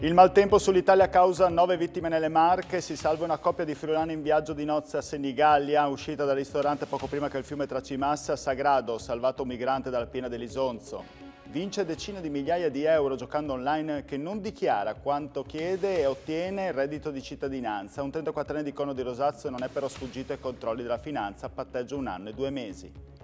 Il maltempo sull'Italia causa 9 vittime nelle Marche, si salva una coppia di friulani in viaggio di nozze a Senigallia, uscita dal ristorante poco prima che il fiume tracimasse a Sagrado, salvato un migrante dalla piena dell'Isonzo. Vince decine di migliaia di euro giocando online che non dichiara quanto chiede e ottiene il reddito di cittadinanza. Un 34enne di Cono di Rosazzo non è però sfuggito ai controlli della finanza, patteggia un anno e due mesi.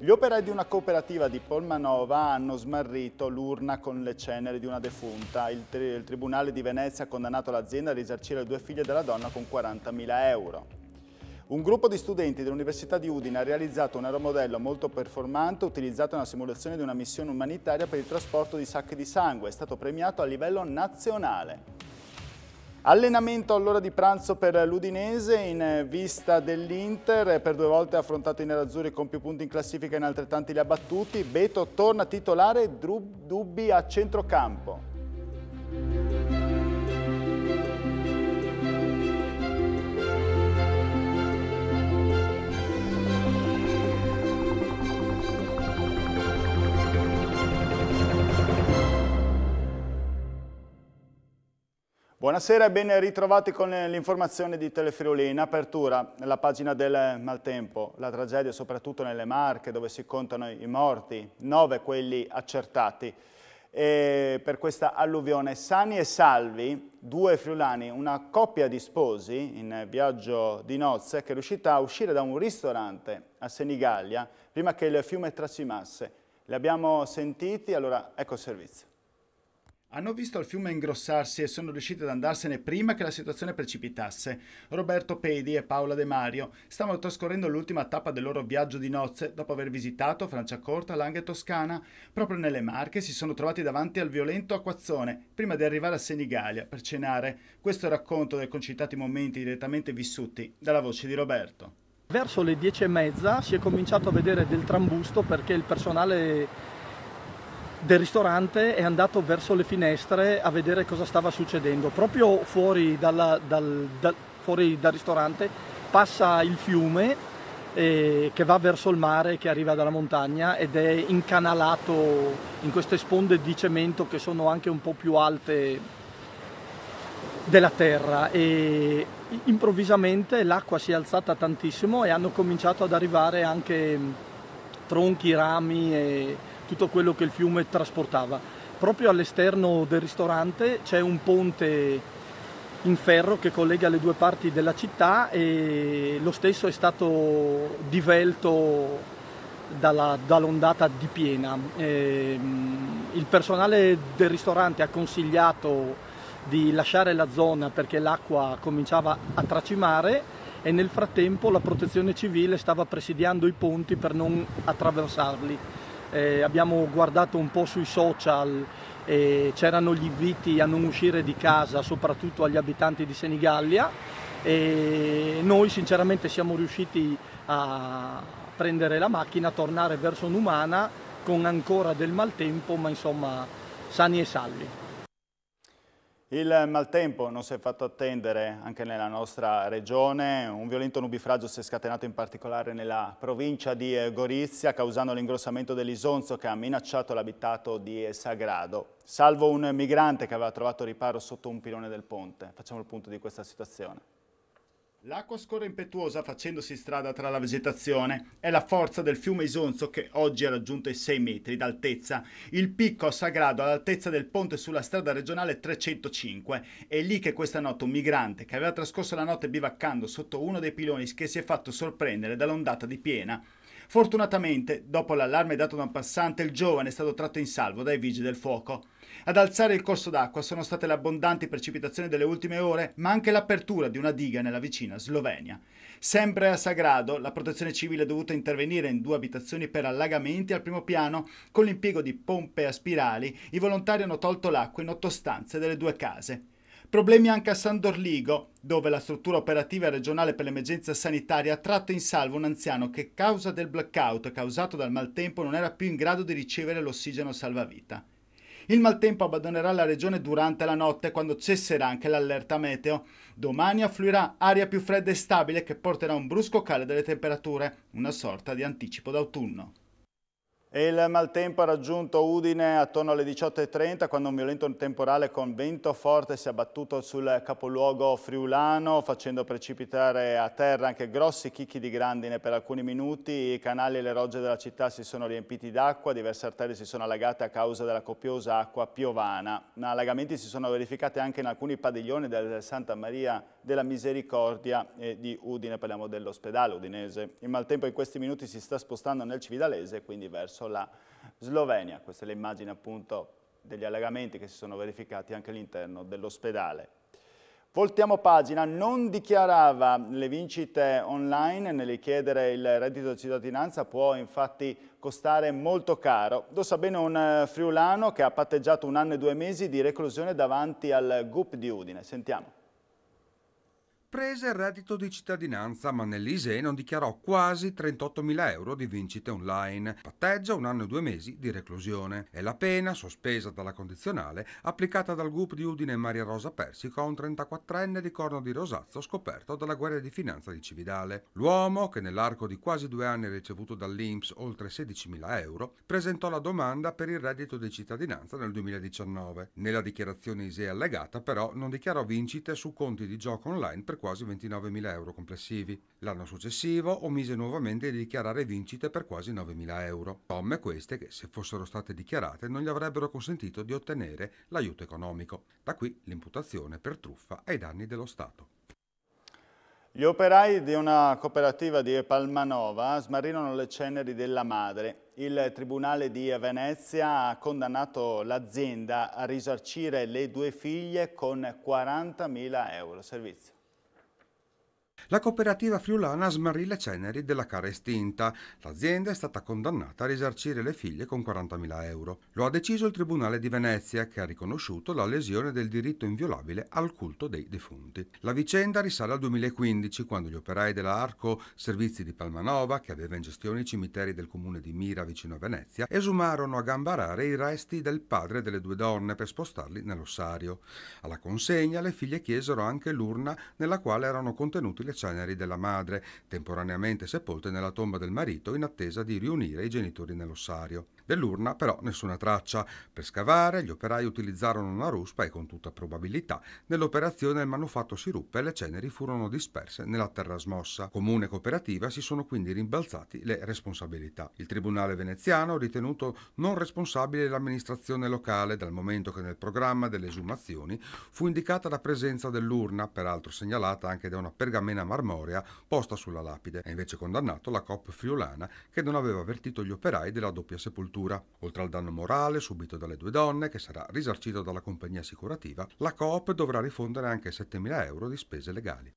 Gli operai di una cooperativa di Polmanova hanno smarrito l'urna con le ceneri di una defunta. Il, tri il Tribunale di Venezia ha condannato l'azienda a risarcire le due figlie della donna con 40.000 euro. Un gruppo di studenti dell'Università di Udine ha realizzato un aeromodello molto performante utilizzato nella simulazione di una missione umanitaria per il trasporto di sacchi di sangue. È stato premiato a livello nazionale. Allenamento all'ora di pranzo per l'Udinese in vista dell'Inter, eh, per due volte affrontato i nerazzurri con più punti in classifica e in altrettanti li ha battuti. Beto torna titolare, dubbi a centrocampo. Buonasera e ben ritrovati con l'informazione di Telefriuli. In apertura la pagina del maltempo, la tragedia soprattutto nelle Marche dove si contano i morti, nove quelli accertati. E per questa alluvione sani e salvi, due friulani, una coppia di sposi in viaggio di nozze che è riuscita a uscire da un ristorante a Senigallia prima che il fiume trasimasse. Li abbiamo sentiti, allora ecco il servizio. Hanno visto il fiume ingrossarsi e sono riusciti ad andarsene prima che la situazione precipitasse. Roberto Pedi e Paola De Mario stavano trascorrendo l'ultima tappa del loro viaggio di nozze dopo aver visitato Franciacorta, Langhe e Toscana. Proprio nelle Marche si sono trovati davanti al violento acquazzone prima di arrivare a Senigallia per cenare. Questo è il racconto dei concitati momenti direttamente vissuti dalla voce di Roberto. Verso le dieci e mezza si è cominciato a vedere del trambusto perché il personale del ristorante è andato verso le finestre a vedere cosa stava succedendo. Proprio fuori, dalla, dal, da, fuori dal, ristorante passa il fiume eh, che va verso il mare, che arriva dalla montagna ed è incanalato in queste sponde di cemento che sono anche un po' più alte della terra e improvvisamente l'acqua si è alzata tantissimo e hanno cominciato ad arrivare anche tronchi, rami e, tutto quello che il fiume trasportava. Proprio all'esterno del ristorante c'è un ponte in ferro che collega le due parti della città e lo stesso è stato divelto dall'ondata di piena. E, ehm, il personale del ristorante ha consigliato di lasciare la zona perché l'acqua cominciava a tracimare e nel frattempo la protezione civile stava presidiando i ponti per non attraversarli eh, abbiamo guardato un po' sui social, eh, c'erano gli inviti a non uscire di casa, soprattutto agli abitanti di Senigallia e noi sinceramente siamo riusciti a prendere la macchina, tornare verso Numana con ancora del maltempo, ma insomma sani e salvi. Il maltempo non si è fatto attendere anche nella nostra regione, un violento nubifragio si è scatenato in particolare nella provincia di eh, Gorizia causando l'ingrossamento dell'Isonzo che ha minacciato l'abitato di eh, Sagrado, salvo un migrante che aveva trovato riparo sotto un pilone del ponte. Facciamo il punto di questa situazione. L'acqua scorre impetuosa facendosi strada tra la vegetazione. È la forza del fiume Isonzo che oggi ha raggiunto i 6 metri d'altezza. Il picco a Sagrado all'altezza del ponte sulla strada regionale 305. È lì che questa notte un migrante che aveva trascorso la notte bivaccando sotto uno dei piloni che si è fatto sorprendere dall'ondata di piena Fortunatamente, dopo l'allarme dato da un passante, il giovane è stato tratto in salvo dai vigili del fuoco. Ad alzare il corso d'acqua sono state le abbondanti precipitazioni delle ultime ore, ma anche l'apertura di una diga nella vicina Slovenia. Sempre a Sagrado, la protezione civile è dovuta intervenire in due abitazioni per allagamenti al primo piano. Con l'impiego di pompe a spirali, i volontari hanno tolto l'acqua in otto stanze delle due case. Problemi anche a San Dorligo, dove la struttura operativa regionale per l'emergenza sanitaria ha tratto in salvo un anziano che, a causa del blackout causato dal maltempo, non era più in grado di ricevere l'ossigeno salvavita. Il maltempo abbandonerà la regione durante la notte quando cesserà anche l'allerta meteo. Domani affluirà aria più fredda e stabile che porterà a un brusco calo delle temperature, una sorta di anticipo d'autunno il maltempo ha raggiunto Udine attorno alle 18.30 quando un violento temporale con vento forte si è abbattuto sul capoluogo friulano facendo precipitare a terra anche grossi chicchi di grandine per alcuni minuti. I canali e le rogge della città si sono riempiti d'acqua, diverse arterie si sono allagate a causa della copiosa acqua piovana. Allagamenti si sono verificati anche in alcuni padiglioni della Santa Maria della Misericordia di Udine, parliamo dell'ospedale udinese. Il maltempo in questi minuti si sta spostando nel Cividalese quindi verso verso la Slovenia. Questa è l'immagine appunto degli allagamenti che si sono verificati anche all'interno dell'ospedale. Voltiamo pagina, non dichiarava le vincite online, nell'chiedere il reddito di cittadinanza può infatti costare molto caro. Lo sa bene un eh, friulano che ha patteggiato un anno e due mesi di reclusione davanti al GUP di Udine. Sentiamo prese il reddito di cittadinanza, ma nell'ISE non dichiarò quasi 38.000 euro di vincite online. Patteggia un anno e due mesi di reclusione. È la pena, sospesa dalla condizionale, applicata dal GUP di Udine Maria Rosa Persico a un 34enne di Corno di Rosazzo scoperto dalla Guardia di Finanza di Cividale. L'uomo, che nell'arco di quasi due anni ha ricevuto dall'Inps oltre 16.000 euro, presentò la domanda per il reddito di cittadinanza nel 2019. Nella dichiarazione ISE allegata, però, non dichiarò vincite su conti di gioco online per per quasi 29.000 euro complessivi. L'anno successivo omise nuovamente di dichiarare vincite per quasi 9.000 euro, somme queste che se fossero state dichiarate non gli avrebbero consentito di ottenere l'aiuto economico. Da qui l'imputazione per truffa ai danni dello Stato. Gli operai di una cooperativa di Palmanova smarrirono le ceneri della madre. Il Tribunale di Venezia ha condannato l'azienda a risarcire le due figlie con 40.000 euro. Servizio. La cooperativa friulana smarrì le ceneri della cara estinta. L'azienda è stata condannata a risarcire le figlie con 40.000 euro. Lo ha deciso il Tribunale di Venezia, che ha riconosciuto la lesione del diritto inviolabile al culto dei defunti. La vicenda risale al 2015, quando gli operai dell'Arco Servizi di Palmanova, che aveva in gestione i cimiteri del comune di Mira vicino a Venezia, esumarono a gambarare i resti del padre delle due donne per spostarli nell'ossario. Alla consegna le figlie chiesero anche l'urna nella quale erano contenuti le ceneri della madre, temporaneamente sepolte nella tomba del marito in attesa di riunire i genitori nell'ossario. Dell'urna però nessuna traccia. Per scavare gli operai utilizzarono una ruspa e con tutta probabilità nell'operazione il manufatto si ruppe e le ceneri furono disperse nella terra smossa. Comune e cooperativa si sono quindi rimbalzati le responsabilità. Il tribunale veneziano ha ritenuto non responsabile l'amministrazione locale dal momento che nel programma delle esumazioni fu indicata la presenza dell'urna, peraltro segnalata anche da una pergamena marmorea posta sulla lapide. È invece condannato la COP friulana che non aveva avvertito gli operai della doppia sepoltura. Oltre al danno morale subito dalle due donne, che sarà risarcito dalla compagnia assicurativa, la COP dovrà rifondere anche 7.000 euro di spese legali.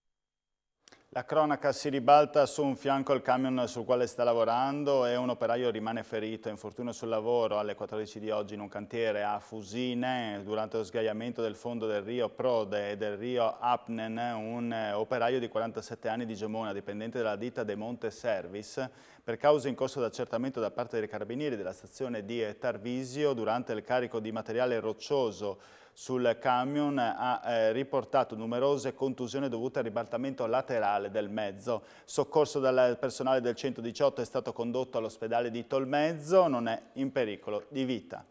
La cronaca si ribalta su un fianco il camion sul quale sta lavorando e un operaio rimane ferito. in fortuna sul lavoro alle 14 di oggi in un cantiere a Fusine durante lo sgaiamento del fondo del rio Prode e del rio Apnen. Un operaio di 47 anni di Gemona, dipendente della ditta De Monte Service, per cause in corso d'accertamento da parte dei carabinieri della stazione di Tarvisio durante il carico di materiale roccioso sul camion ha eh, riportato numerose contusioni dovute al ribaltamento laterale del mezzo. Soccorso dal personale del 118 è stato condotto all'ospedale di Tolmezzo, non è in pericolo di vita.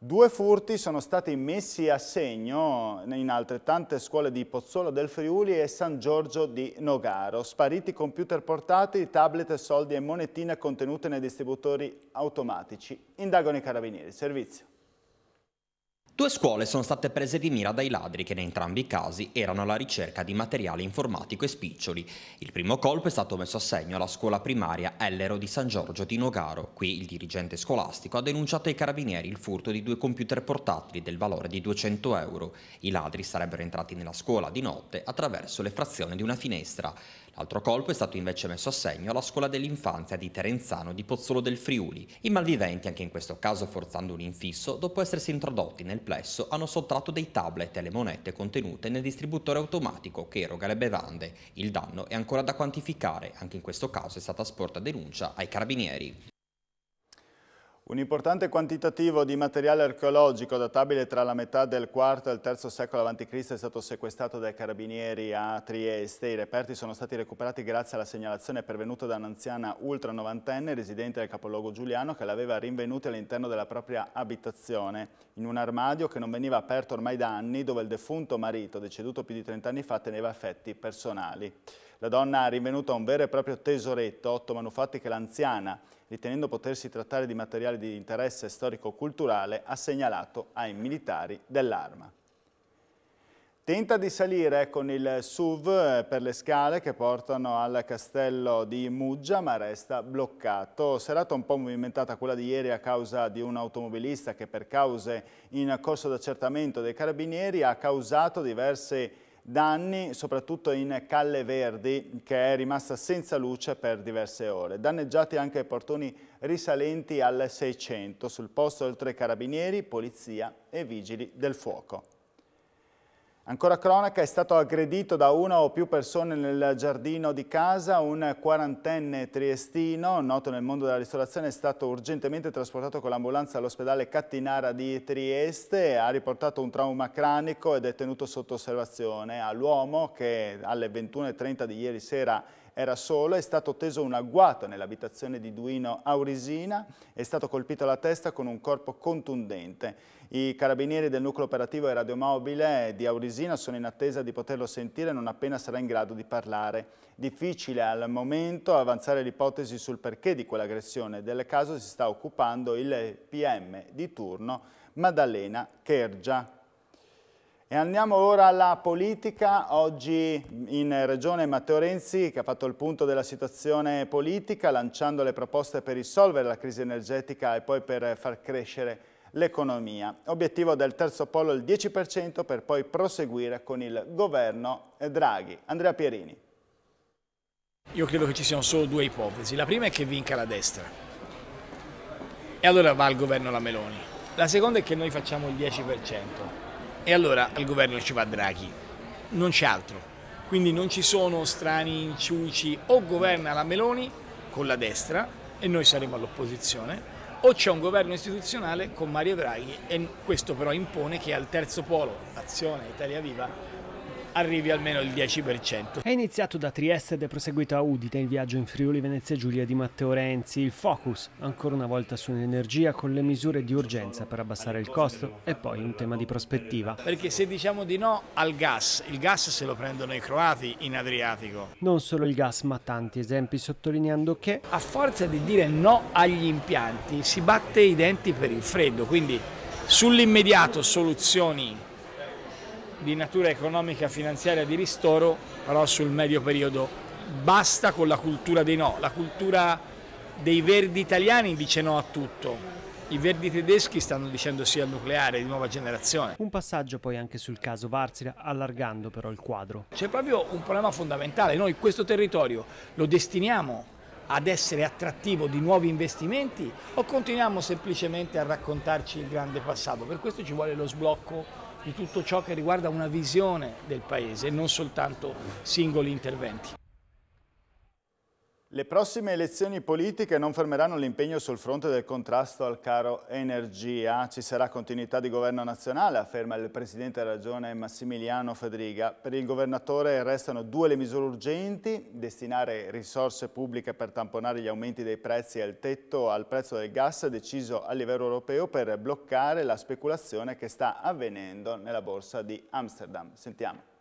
Due furti sono stati messi a segno in altrettante scuole di Pozzolo del Friuli e San Giorgio di Nogaro. Spariti computer portati, tablet, soldi e monetine contenute nei distributori automatici. Indagano i carabinieri. Servizio. Due scuole sono state prese di mira dai ladri che in entrambi i casi erano alla ricerca di materiale informatico e spiccioli. Il primo colpo è stato messo a segno alla scuola primaria Ellero di San Giorgio di Nogaro. Qui il dirigente scolastico ha denunciato ai carabinieri il furto di due computer portatili del valore di 200 euro. I ladri sarebbero entrati nella scuola di notte attraverso l'effrazione di una finestra. Altro colpo è stato invece messo a segno alla scuola dell'infanzia di Terenzano di Pozzolo del Friuli. I malviventi, anche in questo caso forzando un infisso, dopo essersi introdotti nel plesso, hanno sottratto dei tablet e le monete contenute nel distributore automatico che eroga le bevande. Il danno è ancora da quantificare, anche in questo caso è stata sporta denuncia ai carabinieri. Un importante quantitativo di materiale archeologico databile tra la metà del IV e il III secolo a.C. è stato sequestrato dai carabinieri a Trieste. I reperti sono stati recuperati grazie alla segnalazione pervenuta da un'anziana ultra novantenne residente del capoluogo Giuliano che l'aveva rinvenuta all'interno della propria abitazione in un armadio che non veniva aperto ormai da anni dove il defunto marito, deceduto più di 30 anni fa, teneva affetti personali. La donna è rinvenuta un vero e proprio tesoretto, otto manufatti che l'anziana, ritenendo potersi trattare di materiale di interesse storico-culturale, ha segnalato ai militari dell'arma. Tenta di salire con il SUV eh, per le scale che portano al castello di Muggia ma resta bloccato. Serata un po' movimentata quella di ieri a causa di un automobilista che per cause in corso d'accertamento dei carabinieri ha causato diverse danni soprattutto in Calle Verdi che è rimasta senza luce per diverse ore. Danneggiati anche i portoni risalenti al 600, sul posto oltre carabinieri, polizia e vigili del fuoco. Ancora cronaca, è stato aggredito da una o più persone nel giardino di casa, un quarantenne triestino, noto nel mondo della ristorazione, è stato urgentemente trasportato con l'ambulanza all'ospedale Cattinara di Trieste, ha riportato un trauma cranico ed è tenuto sotto osservazione all'uomo che alle 21.30 di ieri sera era solo, è stato teso un agguato nell'abitazione di Duino Aurisina, è stato colpito alla testa con un corpo contundente. I carabinieri del nucleo operativo e radiomobile di Aurisina sono in attesa di poterlo sentire non appena sarà in grado di parlare. Difficile al momento avanzare l'ipotesi sul perché di quell'aggressione, del caso si sta occupando il PM di turno Maddalena Kergia. E andiamo ora alla politica, oggi in Regione Matteo Renzi che ha fatto il punto della situazione politica lanciando le proposte per risolvere la crisi energetica e poi per far crescere l'economia. Obiettivo del terzo polo il 10% per poi proseguire con il governo Draghi. Andrea Pierini. Io credo che ci siano solo due ipotesi. La prima è che vinca la destra e allora va al governo la Meloni. La seconda è che noi facciamo il 10%. E allora al governo ci va Draghi, non c'è altro. Quindi non ci sono strani inciuci, o governa la Meloni con la destra e noi saremo all'opposizione, o c'è un governo istituzionale con Mario Draghi e questo però impone che al terzo polo, Azione, Italia Viva, arrivi almeno il 10%. È iniziato da Trieste ed è proseguito a Udite il viaggio in Friuli Venezia Giulia di Matteo Renzi. Il focus ancora una volta sull'energia con le misure di urgenza per abbassare il costo e poi un tema di prospettiva. Perché se diciamo di no al gas, il gas se lo prendono i croati in Adriatico. Non solo il gas ma tanti esempi sottolineando che a forza di dire no agli impianti si batte i denti per il freddo, quindi sull'immediato soluzioni di natura economica, finanziaria, di ristoro, però sul medio periodo basta con la cultura dei no. La cultura dei verdi italiani dice no a tutto. I verdi tedeschi stanno dicendo sì al nucleare di nuova generazione. Un passaggio poi anche sul caso Varsila, allargando però il quadro. C'è proprio un problema fondamentale. Noi questo territorio lo destiniamo ad essere attrattivo di nuovi investimenti o continuiamo semplicemente a raccontarci il grande passato? Per questo ci vuole lo sblocco di tutto ciò che riguarda una visione del Paese e non soltanto singoli interventi. Le prossime elezioni politiche non fermeranno l'impegno sul fronte del contrasto al caro energia. Ci sarà continuità di governo nazionale, afferma il Presidente della Regione Massimiliano Federica. Per il Governatore restano due le misure urgenti, destinare risorse pubbliche per tamponare gli aumenti dei prezzi al il tetto al prezzo del gas deciso a livello europeo per bloccare la speculazione che sta avvenendo nella borsa di Amsterdam. Sentiamo.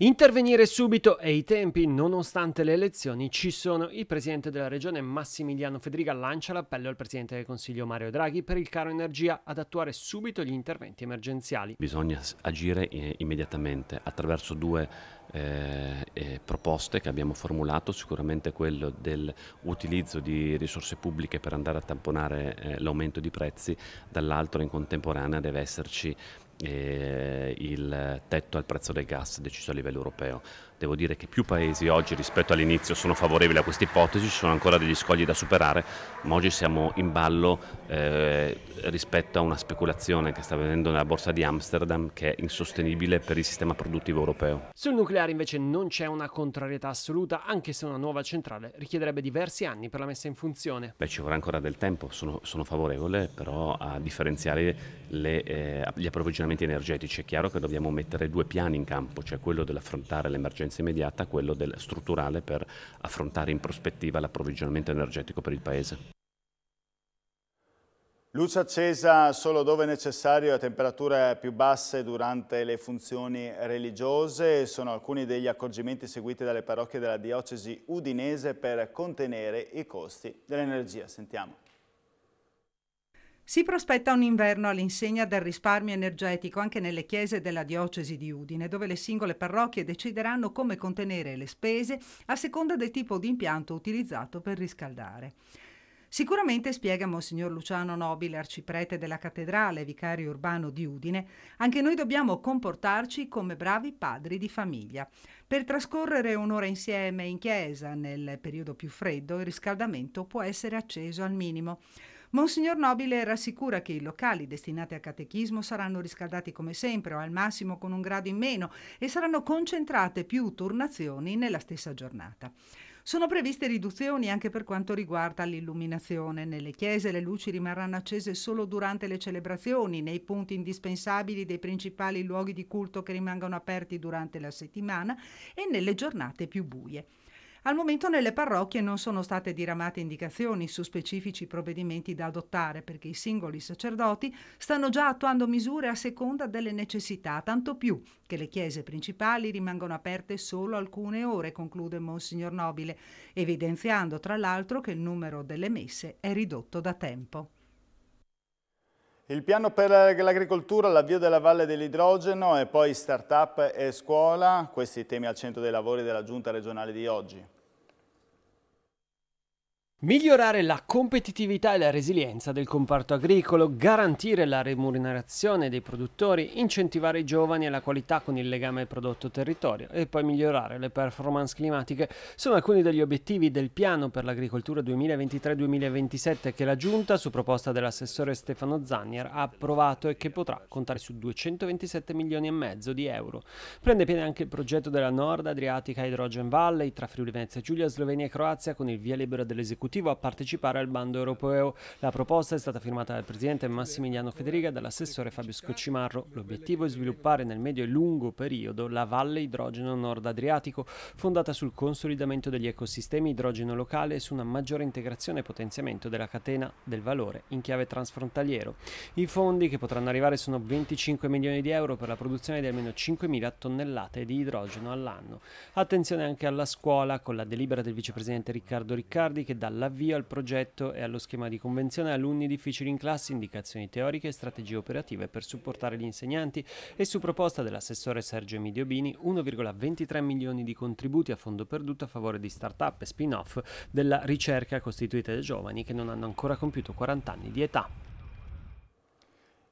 Intervenire subito e i tempi, nonostante le elezioni, ci sono. Il presidente della regione Massimiliano Federica lancia l'appello al presidente del Consiglio Mario Draghi per il caro energia ad attuare subito gli interventi emergenziali. Bisogna agire eh, immediatamente attraverso due eh, eh, proposte che abbiamo formulato, sicuramente quello dell'utilizzo di risorse pubbliche per andare a tamponare eh, l'aumento di prezzi, dall'altro in contemporanea deve esserci eh, il tetto al prezzo del gas deciso a livello europeo. Devo dire che più paesi oggi rispetto all'inizio sono favorevoli a questa ipotesi, ci sono ancora degli scogli da superare, ma oggi siamo in ballo eh, rispetto a una speculazione che sta avvenendo nella borsa di Amsterdam che è insostenibile per il sistema produttivo europeo. Sul nucleare invece non c'è una contrarietà assoluta, anche se una nuova centrale richiederebbe diversi anni per la messa in funzione. Beh, ci vorrà ancora del tempo, sono, sono favorevole però a differenziare le, eh, gli approvvigionamenti energetici. È chiaro che dobbiamo mettere due piani in campo, cioè quello dell'affrontare l'emergenza conseguenza immediata quello del, strutturale per affrontare in prospettiva l'approvvigionamento energetico per il Paese. Luce accesa solo dove necessario a temperature più basse durante le funzioni religiose sono alcuni degli accorgimenti seguiti dalle parrocchie della diocesi udinese per contenere i costi dell'energia. Sentiamo. Si prospetta un inverno all'insegna del risparmio energetico anche nelle chiese della diocesi di Udine, dove le singole parrocchie decideranno come contenere le spese a seconda del tipo di impianto utilizzato per riscaldare. Sicuramente, spiega Monsignor Luciano Nobile, arciprete della cattedrale, vicario urbano di Udine, anche noi dobbiamo comportarci come bravi padri di famiglia. Per trascorrere un'ora insieme in chiesa nel periodo più freddo, il riscaldamento può essere acceso al minimo. Monsignor Nobile rassicura che i locali destinati al catechismo saranno riscaldati come sempre o al massimo con un grado in meno e saranno concentrate più turnazioni nella stessa giornata. Sono previste riduzioni anche per quanto riguarda l'illuminazione. Nelle chiese le luci rimarranno accese solo durante le celebrazioni, nei punti indispensabili dei principali luoghi di culto che rimangono aperti durante la settimana e nelle giornate più buie. Al momento nelle parrocchie non sono state diramate indicazioni su specifici provvedimenti da adottare perché i singoli sacerdoti stanno già attuando misure a seconda delle necessità, tanto più che le chiese principali rimangono aperte solo alcune ore, conclude Monsignor Nobile, evidenziando tra l'altro che il numero delle messe è ridotto da tempo. Il piano per l'agricoltura, l'avvio della Valle dell'Idrogeno e poi start-up e scuola, questi temi al centro dei lavori della Giunta regionale di oggi. Migliorare la competitività e la resilienza del comparto agricolo, garantire la remunerazione dei produttori, incentivare i giovani e la qualità con il legame prodotto-territorio e poi migliorare le performance climatiche sono alcuni degli obiettivi del piano per l'agricoltura 2023-2027 che la Giunta, su proposta dell'assessore Stefano Zannier, ha approvato e che potrà contare su 227 milioni e mezzo di euro. Prende piede anche il progetto della Nord Adriatica Hydrogen Valley tra Friuli Venezia Giulia, Slovenia e Croazia con il via libera dell'esecuzione esecutivo a partecipare al bando europeo. La proposta è stata firmata dal presidente Massimiliano Federica e dall'assessore Fabio Scoccimarro. L'obiettivo è sviluppare nel medio e lungo periodo la Valle Idrogeno Nord Adriatico, fondata sul consolidamento degli ecosistemi idrogeno locale e su una maggiore integrazione e potenziamento della catena del valore in chiave transfrontaliero. I fondi che potranno arrivare sono 25 milioni di euro per la produzione di almeno 5.000 tonnellate di idrogeno all'anno. Attenzione anche alla scuola, con la delibera del vicepresidente Riccardo Riccardi che dalla all'avvio al progetto e allo schema di convenzione alunni difficili in classe, indicazioni teoriche e strategie operative per supportare gli insegnanti e su proposta dell'assessore Sergio Emidio Bini 1,23 milioni di contributi a fondo perduto a favore di start-up e spin-off della ricerca costituita da giovani che non hanno ancora compiuto 40 anni di età.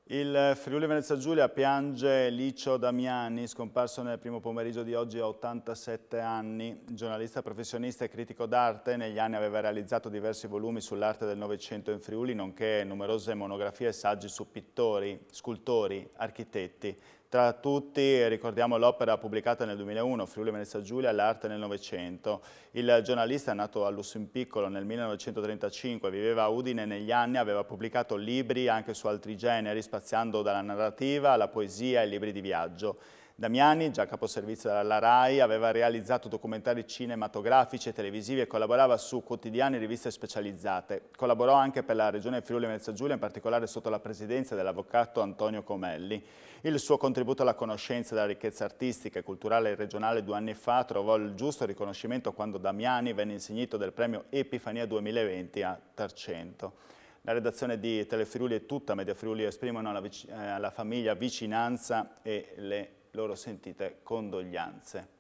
Il Friuli Venezia Giulia piange Licio Damiani, scomparso nel primo pomeriggio di oggi a 87 anni. Giornalista, professionista e critico d'arte, negli anni aveva realizzato diversi volumi sull'arte del Novecento in Friuli, nonché numerose monografie e saggi su pittori, scultori, architetti tra tutti ricordiamo l'opera pubblicata nel 2001, Friuli Venezia Giulia, l'arte nel Novecento. Il giornalista è nato a Lussempiccolo nel 1935, viveva a Udine negli anni, aveva pubblicato libri anche su altri generi, spaziando dalla narrativa alla poesia ai libri di viaggio. Damiani, già caposervizio della RAI, aveva realizzato documentari cinematografici e televisivi e collaborava su quotidiani e riviste specializzate. Collaborò anche per la Regione Friuli Venezia Giulia, in particolare sotto la presidenza dell'avvocato Antonio Comelli. Il suo contributo alla conoscenza della ricchezza artistica e culturale regionale due anni fa trovò il giusto riconoscimento quando Damiani venne insignito del premio Epifania 2020 a Tarcento. La redazione di Telefriuli e tutta Media Friuli esprimono alla, eh, alla famiglia vicinanza e le loro sentite condoglianze.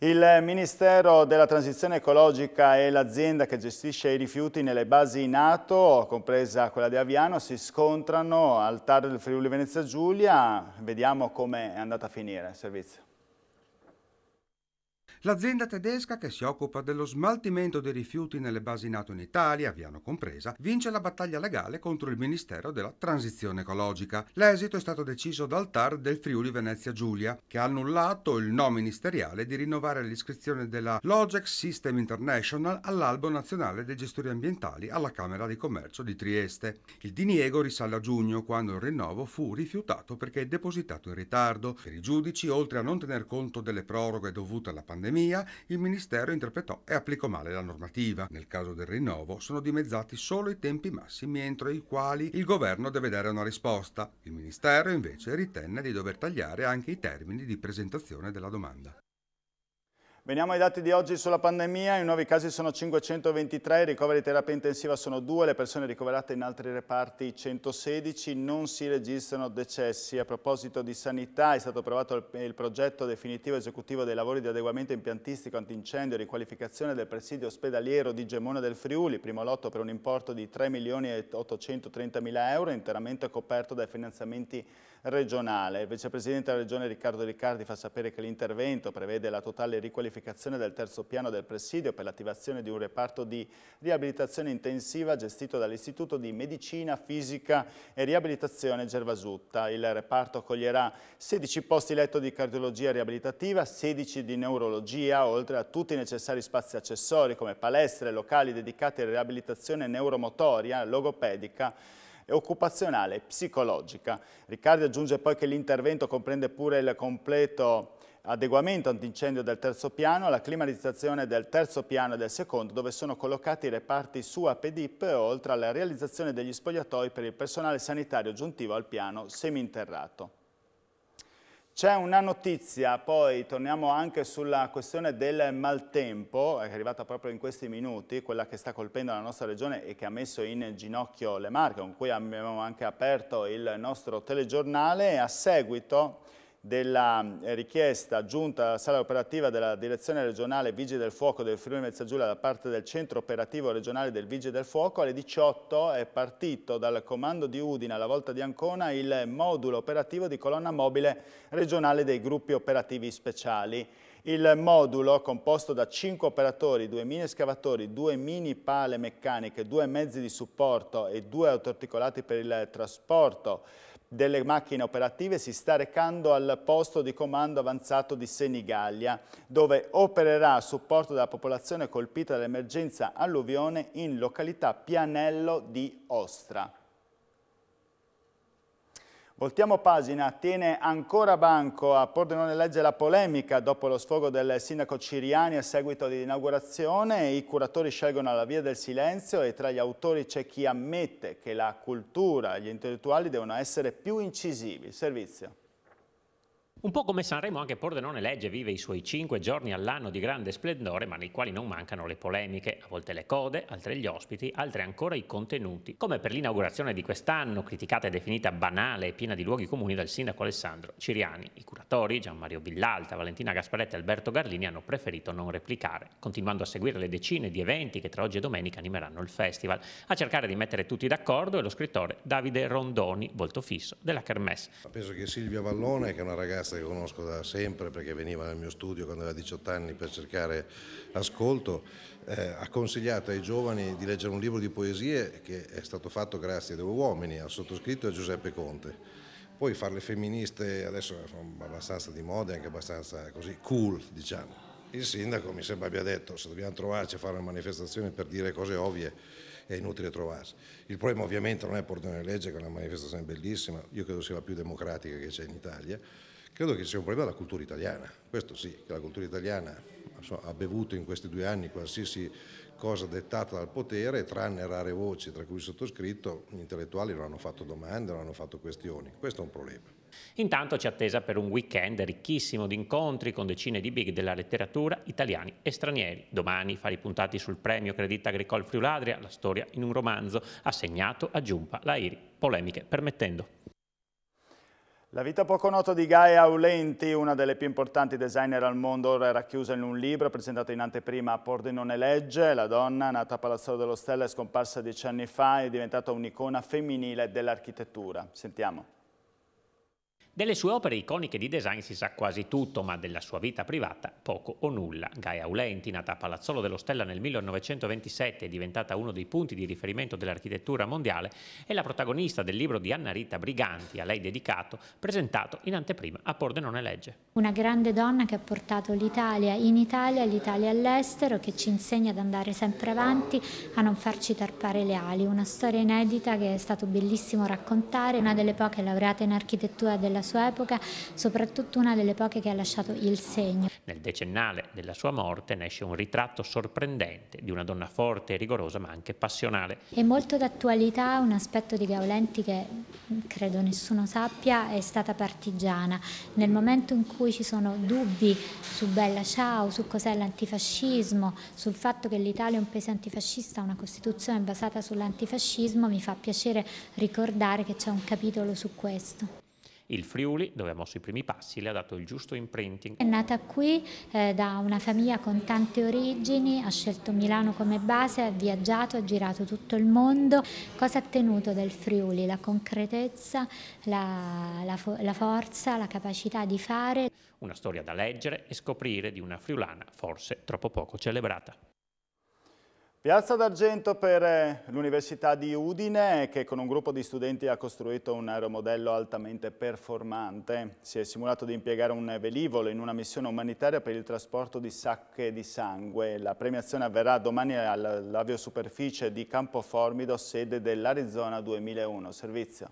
Il Ministero della Transizione Ecologica e l'azienda che gestisce i rifiuti nelle basi NATO, compresa quella di Aviano, si scontrano al TAR del Friuli Venezia Giulia. Vediamo come è andata a finire il servizio. L'azienda tedesca che si occupa dello smaltimento dei rifiuti nelle basi NATO in Italia, Viano compresa, vince la battaglia legale contro il Ministero della Transizione Ecologica. L'esito è stato deciso dal TAR del Friuli Venezia Giulia, che ha annullato il no ministeriale di rinnovare l'iscrizione della Logex System International all'Albo Nazionale dei Gestori Ambientali alla Camera di Commercio di Trieste. Il diniego risale a giugno, quando il rinnovo fu rifiutato perché depositato in ritardo. Per i giudici, oltre a non tener conto delle proroghe dovute alla pandemia, pandemia, il Ministero interpretò e applicò male la normativa. Nel caso del rinnovo sono dimezzati solo i tempi massimi entro i quali il governo deve dare una risposta. Il Ministero invece ritenne di dover tagliare anche i termini di presentazione della domanda. Veniamo ai dati di oggi sulla pandemia, i nuovi casi sono 523, i ricoveri di terapia intensiva sono 2, le persone ricoverate in altri reparti 116, non si registrano decessi. A proposito di sanità è stato approvato il, progetto definitivo esecutivo dei lavori di adeguamento impiantistico antincendio e riqualificazione del presidio ospedaliero di Gemona del Friuli, primo lotto per un importo di 3 milioni e 830 mila euro, interamente coperto dai finanziamenti regionale. Il vicepresidente della regione Riccardo Riccardi fa sapere che l'intervento prevede la totale riqualificazione riqualificazione del terzo piano del presidio per l'attivazione di un reparto di riabilitazione intensiva gestito dall'Istituto di Medicina Fisica e Riabilitazione Gervasutta. Il reparto accoglierà 16 posti letto di cardiologia riabilitativa, 16 di neurologia, oltre a tutti i necessari spazi accessori come palestre, locali dedicati alla riabilitazione neuromotoria, logopedica, occupazionale e psicologica. Riccardi aggiunge poi che l'intervento comprende pure il completo adeguamento antincendio del terzo piano, la climatizzazione del terzo piano e del secondo dove sono collocati i reparti SUA PEDIP oltre alla realizzazione degli spogliatoi per il personale sanitario aggiuntivo al piano seminterrato. C'è una notizia, poi torniamo anche sulla questione del maltempo, è arrivata proprio in questi minuti, quella che sta colpendo la nostra regione e che ha messo in ginocchio le Marche, con cui abbiamo anche aperto il nostro telegiornale a seguito della eh, richiesta giunta alla sala operativa della direzione regionale Vigili del Fuoco del Friuli Venezia Giulia da parte del centro operativo regionale del Vigili del Fuoco alle 18 è partito dal comando di Udine alla volta di Ancona il modulo operativo di colonna mobile regionale dei gruppi operativi speciali. Il modulo, composto da 5 operatori, 2 mini escavatori, 2 mini pale meccaniche, 2 mezzi di supporto e 2 autoarticolati per il trasporto delle macchine operative si sta recando al posto di comando avanzato di Senigallia, dove opererà a supporto della popolazione colpita dall'emergenza alluvione in località Pianello di Ostra. Voltiamo pagina, tiene ancora banco, a Pordenone legge la polemica dopo lo sfogo del sindaco Ciriani a seguito dell'inaugurazione, i curatori scelgono la via del silenzio e tra gli autori c'è chi ammette che la cultura e gli intellettuali devono essere più incisivi. Servizio. Un po' come Sanremo anche Pordenone Legge vive i suoi cinque giorni all'anno di grande splendore, ma nei quali non mancano le polemiche, a volte le code, altre gli ospiti, altre ancora i contenuti, come per l'inaugurazione di quest'anno, criticata e definita banale e piena di luoghi comuni dal sindaco Alessandro Ciriani. I curatori, Gianmario Villalta, Valentina Gasparetti e Alberto Garlini hanno preferito non replicare, continuando a seguire le decine di eventi che tra oggi e domenica animeranno il festival, a cercare di mettere tutti d'accordo è lo scrittore Davide Rondoni, volto fisso della Kermesse. Penso che Silvia Vallone, che è una ragazza giornalista che conosco da sempre perché veniva nel mio studio quando aveva 18 anni per cercare ascolto, eh, ha consigliato ai giovani di leggere un libro di poesie che è stato fatto grazie a due uomini, al sottoscritto e a Giuseppe Conte. Poi farle femministe adesso è abbastanza di moda e anche abbastanza così cool, diciamo. Il sindaco mi sembra abbia detto se dobbiamo trovarci a fare una manifestazione per dire cose ovvie è inutile trovarsi. Il problema ovviamente non è portare una Legge, che è una manifestazione bellissima, io credo sia la più democratica che c'è in Italia, Credo che sia un problema della cultura italiana, questo sì, che la cultura italiana so, ha bevuto in questi due anni qualsiasi cosa dettata dal potere, tranne rare voci, tra cui il sottoscritto, gli intellettuali non hanno fatto domande, non hanno fatto questioni, questo è un problema. Intanto ci attesa per un weekend ricchissimo di incontri con decine di big della letteratura italiani e stranieri. Domani fare i puntati sul premio Credit Agricole Friuladria, la storia in un romanzo, assegnato a Giumpa Lairi, polemiche permettendo. La vita poco nota di Gaia Aulenti, una delle più importanti designer al mondo, ora è racchiusa in un libro presentato in anteprima a Pordenone Legge. La donna, nata a Palazzo dello Stella e scomparsa dieci anni fa, è diventata un'icona femminile dell'architettura. Sentiamo. Delle sue opere iconiche di design si sa quasi tutto, ma della sua vita privata poco o nulla. Gaia Aulenti, nata a Palazzolo dello Stella nel 1927 e diventata uno dei punti di riferimento dell'architettura mondiale, è la protagonista del libro di Anna Rita Briganti, a lei dedicato, presentato in anteprima a Pordenone Legge. Una grande donna che ha portato l'Italia in Italia, l'Italia all'estero, che ci insegna ad andare sempre avanti, a non farci tarpare le ali. Una storia inedita che è stato bellissimo raccontare, una delle poche laureate in architettura della sua epoca, soprattutto una delle poche che ha lasciato il segno. Nel decennale della sua morte nasce un ritratto sorprendente di una donna forte e rigorosa ma anche passionale. E molto d'attualità un aspetto di Gaulenti che credo nessuno sappia è stata partigiana. Nel momento in cui ci sono dubbi su Bella Ciao, su cos'è l'antifascismo, sul fatto che l'Italia è un paese antifascista, una Costituzione basata sull'antifascismo, mi fa piacere ricordare che c'è un capitolo su questo. Il Friuli, dove ha mosso i primi passi, le ha dato il giusto imprinting. È nata qui eh, da una famiglia con tante origini, ha scelto Milano come base, ha viaggiato, ha girato tutto il mondo. Cosa ha tenuto del Friuli? La concretezza, la, la, fo la forza, la capacità di fare. Una storia da leggere e scoprire di una friulana forse troppo poco celebrata. Piazza d'Argento per eh, l'Università di Udine che con un gruppo di studenti ha costruito un aeromodello altamente performante. Si è simulato di impiegare un velivolo in una missione umanitaria per il trasporto di sacche di sangue. La premiazione avverrà domani all'aviosuperficie di Campoformido, sede dell'Arizona 2001. Servizio.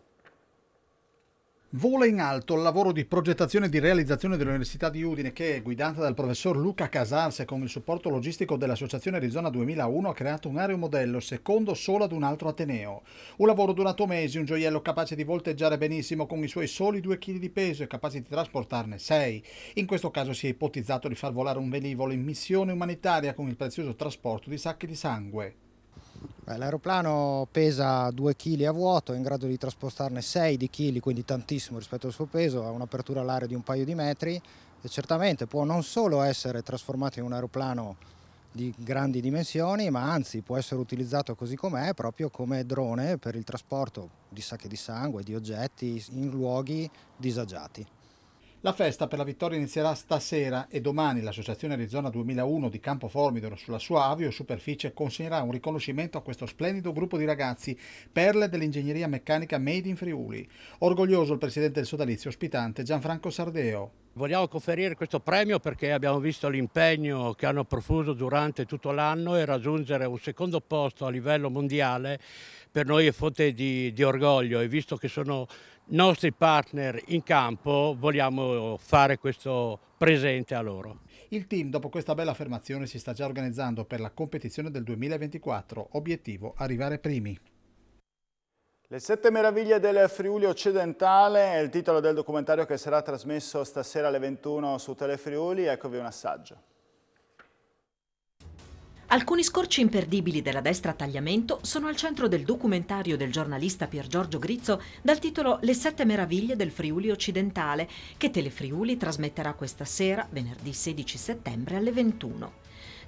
Vola in alto il lavoro di progettazione e di realizzazione dell'Università di Udine che, guidata dal professor Luca Casals e con il supporto logistico dell'Associazione Arizona 2001, ha creato un aeromodello secondo solo ad un altro Ateneo. Un lavoro durato mesi, un gioiello capace di volteggiare benissimo con i suoi soli 2 kg di peso e capace di trasportarne 6. In questo caso si è ipotizzato di far volare un velivolo in missione umanitaria con il prezioso trasporto di sacchi di sangue. L'aeroplano pesa 2 kg a vuoto, è in grado di trasportarne 6 di kg, quindi tantissimo rispetto al suo peso, ha un'apertura all'aria di un paio di metri e certamente può non solo essere trasformato in un aeroplano di grandi dimensioni, ma anzi può essere utilizzato così com'è, proprio come drone per il trasporto di sacche di sangue, di oggetti in luoghi disagiati. La festa per la vittoria inizierà stasera e domani l'Associazione Arizona 2001 di Campo Formidoro sulla sua aviosuperficie consegnerà un riconoscimento a questo splendido gruppo di ragazzi, perle dell'ingegneria meccanica made in Friuli. Orgoglioso il presidente del sodalizio ospitante Gianfranco Sardeo. Vogliamo conferire questo premio perché abbiamo visto l'impegno che hanno profuso durante tutto l'anno e raggiungere un secondo posto a livello mondiale per noi è fonte di, di orgoglio e visto che sono nostri partner in campo vogliamo fare questo presente a loro. Il team dopo questa bella affermazione si sta già organizzando per la competizione del 2024, obiettivo arrivare primi. Le sette meraviglie del Friuli occidentale è il titolo del documentario che sarà trasmesso stasera alle 21 su Telefriuli, eccovi un assaggio. Alcuni scorci imperdibili della destra a tagliamento sono al centro del documentario del giornalista Pier Giorgio Grizzo dal titolo Le sette meraviglie del Friuli occidentale, che Telefriuli trasmetterà questa sera, venerdì 16 settembre alle 21.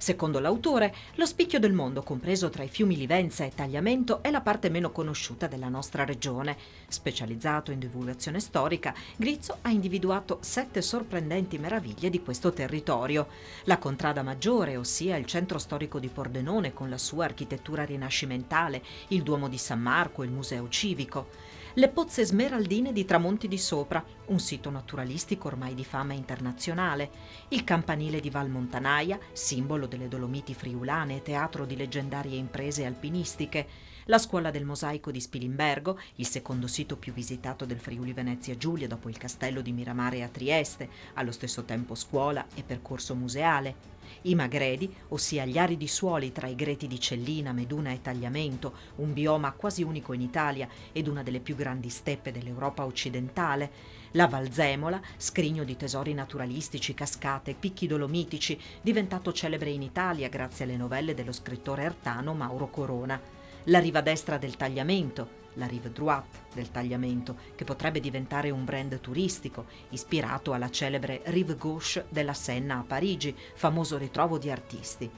Secondo l'autore, lo spicchio del mondo compreso tra i fiumi Livenza e Tagliamento è la parte meno conosciuta della nostra regione. Specializzato in divulgazione storica, Grizzo ha individuato sette sorprendenti meraviglie di questo territorio. La Contrada Maggiore, ossia il centro storico di Pordenone con la sua architettura rinascimentale, il Duomo di San Marco, il Museo Civico le pozze smeraldine di Tramonti di Sopra, un sito naturalistico ormai di fama internazionale, il campanile di Valmontanaia, simbolo delle Dolomiti friulane e teatro di leggendarie imprese alpinistiche, la scuola del mosaico di Spilimbergo, il secondo sito più visitato del Friuli Venezia Giulia dopo il castello di Miramare a Trieste, allo stesso tempo scuola e percorso museale, i magredi, ossia gli aridi suoli tra i greti di Cellina, Meduna e Tagliamento, un bioma quasi unico in Italia ed una delle più grandi steppe dell'Europa occidentale, la Valzemola, scrigno di tesori naturalistici, cascate, picchi dolomitici, diventato celebre in Italia grazie alle novelle dello scrittore artano Mauro Corona la riva destra del tagliamento, la Rive Droite del tagliamento, che potrebbe diventare un brand turistico, ispirato alla celebre Rive Gauche della Senna a Parigi, famoso ritrovo di artisti.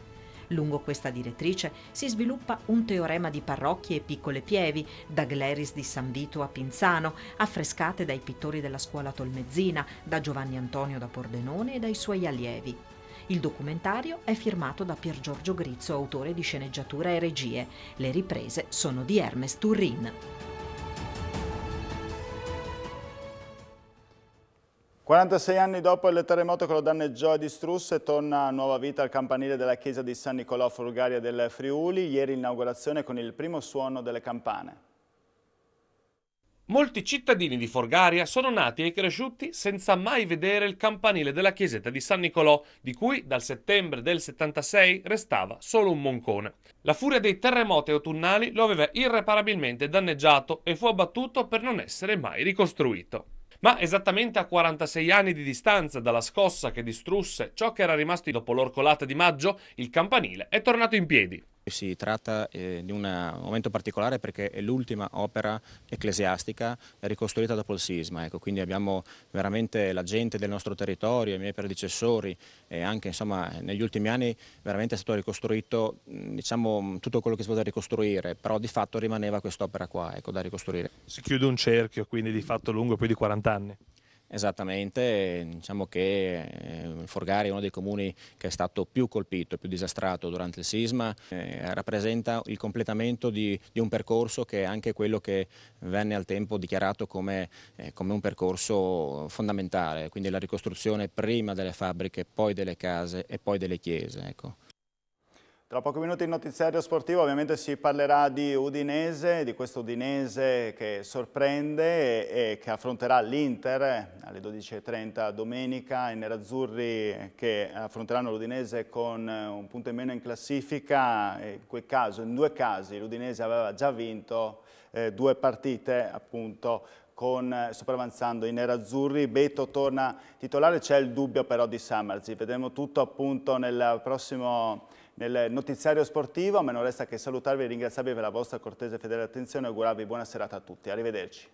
Lungo questa direttrice si sviluppa un teorema di parrocchie e piccole pievi, da Gleris di San Vito a Pinzano, affrescate dai pittori della scuola tolmezzina, da Giovanni Antonio da Pordenone e dai suoi allievi. Il documentario è firmato da Pier Giorgio Grizzo, autore di sceneggiatura e regie. Le riprese sono di Hermes Turrin. 46 anni dopo il terremoto che lo danneggiò e distrusse, torna a nuova vita al campanile della chiesa di San Nicolò Fulgaria del Friuli, ieri inaugurazione con il primo suono delle campane. Molti cittadini di Forgaria sono nati e cresciuti senza mai vedere il campanile della chiesetta di San Nicolò, di cui dal settembre del 76 restava solo un moncone. La furia dei terremoti autunnali lo aveva irreparabilmente danneggiato e fu abbattuto per non essere mai ricostruito. Ma esattamente a 46 anni di distanza dalla scossa che distrusse ciò che era rimasto dopo l'orcolata di maggio, il campanile è tornato in piedi si tratta eh, di un eh, momento particolare perché è l'ultima opera ecclesiastica ricostruita dopo il sisma, ecco, quindi abbiamo veramente la gente del nostro territorio, i miei predecessori e anche insomma, negli ultimi anni veramente è stato ricostruito diciamo, tutto quello che si poteva ricostruire, però di fatto rimaneva quest'opera qua ecco, da ricostruire. Si chiude un cerchio quindi di fatto lungo più di 40 anni? Esattamente, diciamo che eh, Forgari è uno dei comuni che è stato più colpito, più disastrato durante il sisma, eh, rappresenta il completamento di, di, un percorso che è anche quello che venne al tempo dichiarato come, eh, come, un percorso fondamentale, quindi la ricostruzione prima delle fabbriche, poi delle case e poi delle chiese. Ecco. Tra pochi minuti il notiziario sportivo ovviamente si parlerà di Udinese, di questo Udinese che sorprende e, e che affronterà l'Inter alle 12.30 domenica, i nerazzurri che affronteranno l'Udinese con un punto in meno in classifica, in, caso, in due casi l'Udinese aveva già vinto eh, due partite appunto con, eh, sopravanzando i nerazzurri. Beto torna titolare, c'è il dubbio però di Samarzi, vedremo tutto appunto nel prossimo nel notiziario sportivo, a me non resta che salutarvi e ringraziarvi per la vostra cortese e fedele attenzione e augurarvi buona serata a tutti. Arrivederci.